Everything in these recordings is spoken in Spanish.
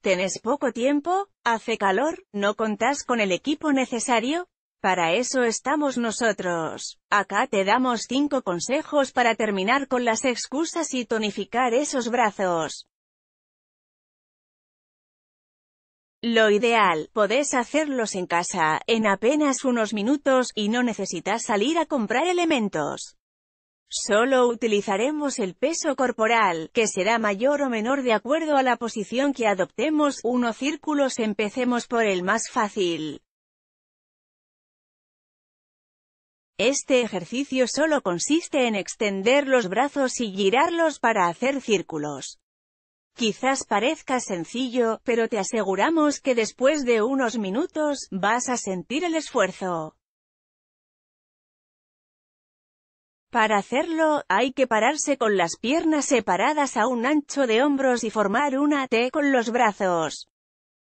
tenés poco tiempo, hace calor, no contás con el equipo necesario, para eso estamos nosotros. Acá te damos 5 consejos para terminar con las excusas y tonificar esos brazos. Lo ideal, podés hacerlos en casa, en apenas unos minutos, y no necesitas salir a comprar elementos. Solo utilizaremos el peso corporal, que será mayor o menor de acuerdo a la posición que adoptemos. unos círculos empecemos por el más fácil. Este ejercicio solo consiste en extender los brazos y girarlos para hacer círculos. Quizás parezca sencillo, pero te aseguramos que después de unos minutos, vas a sentir el esfuerzo. Para hacerlo, hay que pararse con las piernas separadas a un ancho de hombros y formar una T con los brazos.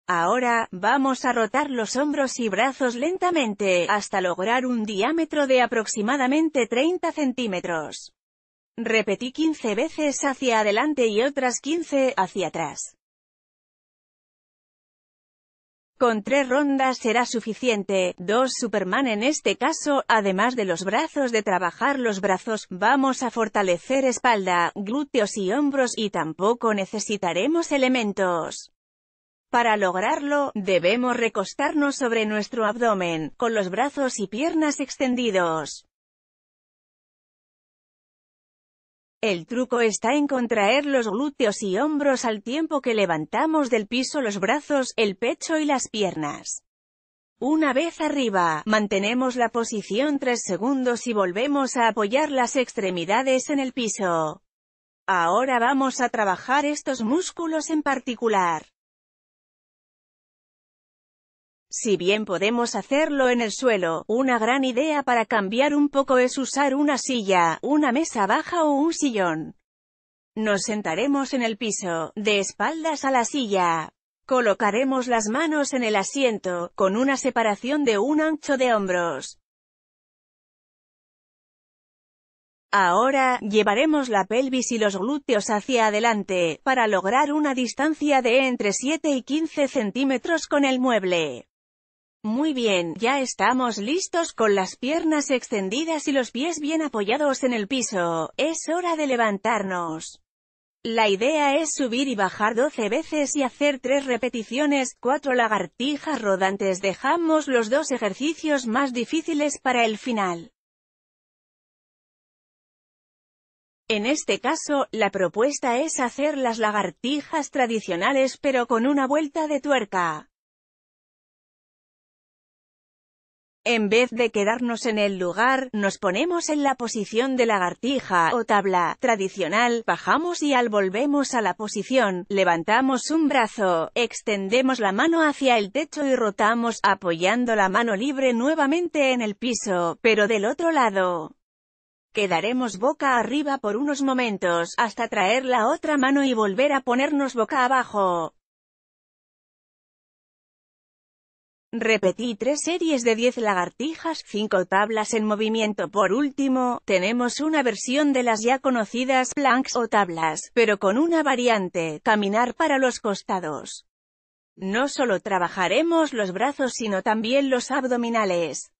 Ahora, vamos a rotar los hombros y brazos lentamente, hasta lograr un diámetro de aproximadamente 30 centímetros. Repetí 15 veces hacia adelante y otras 15, hacia atrás. Con tres rondas será suficiente, dos Superman en este caso, además de los brazos de trabajar los brazos, vamos a fortalecer espalda, glúteos y hombros y tampoco necesitaremos elementos. Para lograrlo, debemos recostarnos sobre nuestro abdomen, con los brazos y piernas extendidos. El truco está en contraer los glúteos y hombros al tiempo que levantamos del piso los brazos, el pecho y las piernas. Una vez arriba, mantenemos la posición 3 segundos y volvemos a apoyar las extremidades en el piso. Ahora vamos a trabajar estos músculos en particular. Si bien podemos hacerlo en el suelo, una gran idea para cambiar un poco es usar una silla, una mesa baja o un sillón. Nos sentaremos en el piso, de espaldas a la silla. Colocaremos las manos en el asiento, con una separación de un ancho de hombros. Ahora, llevaremos la pelvis y los glúteos hacia adelante, para lograr una distancia de entre 7 y 15 centímetros con el mueble. Muy bien, ya estamos listos con las piernas extendidas y los pies bien apoyados en el piso, es hora de levantarnos. La idea es subir y bajar 12 veces y hacer 3 repeticiones, 4 lagartijas rodantes. Dejamos los dos ejercicios más difíciles para el final. En este caso, la propuesta es hacer las lagartijas tradicionales pero con una vuelta de tuerca. En vez de quedarnos en el lugar, nos ponemos en la posición de lagartija o tabla tradicional, bajamos y al volvemos a la posición, levantamos un brazo, extendemos la mano hacia el techo y rotamos, apoyando la mano libre nuevamente en el piso, pero del otro lado. Quedaremos boca arriba por unos momentos, hasta traer la otra mano y volver a ponernos boca abajo. Repetí tres series de 10 lagartijas, cinco tablas en movimiento. Por último, tenemos una versión de las ya conocidas planks o tablas, pero con una variante, caminar para los costados. No solo trabajaremos los brazos sino también los abdominales.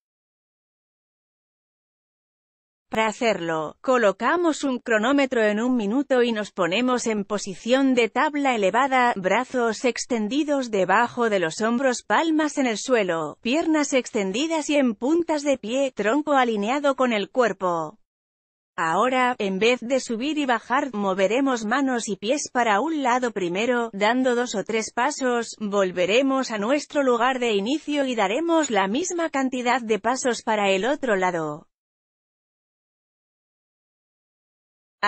Para hacerlo, colocamos un cronómetro en un minuto y nos ponemos en posición de tabla elevada, brazos extendidos debajo de los hombros, palmas en el suelo, piernas extendidas y en puntas de pie, tronco alineado con el cuerpo. Ahora, en vez de subir y bajar, moveremos manos y pies para un lado primero, dando dos o tres pasos, volveremos a nuestro lugar de inicio y daremos la misma cantidad de pasos para el otro lado.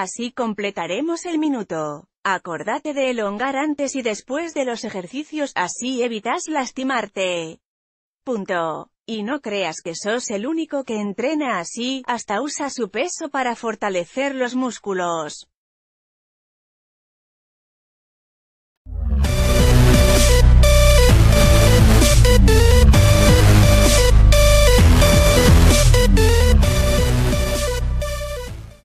Así completaremos el minuto. Acordate de elongar antes y después de los ejercicios, así evitas lastimarte. Punto. Y no creas que sos el único que entrena así, hasta usa su peso para fortalecer los músculos.